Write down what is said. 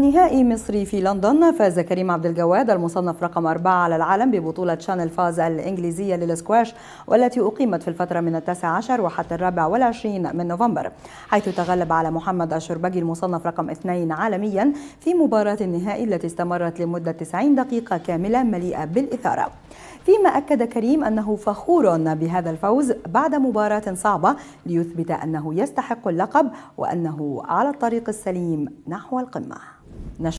نهائي مصري في لندن فاز كريم عبد الجواد المصنف رقم أربعة على العالم ببطولة شانل فاز الإنجليزية للسكواش والتي أقيمت في الفترة من التاسع عشر وحتى الرابع والعشرين من نوفمبر حيث تغلب على محمد الشربجي المصنف رقم اثنين عالميا في مباراة النهائي التي استمرت لمدة 90 دقيقة كاملة مليئة بالإثارة فيما أكد كريم أنه فخور بهذا الفوز بعد مباراة صعبة ليثبت أنه يستحق اللقب وأنه على الطريق السليم نحو القمة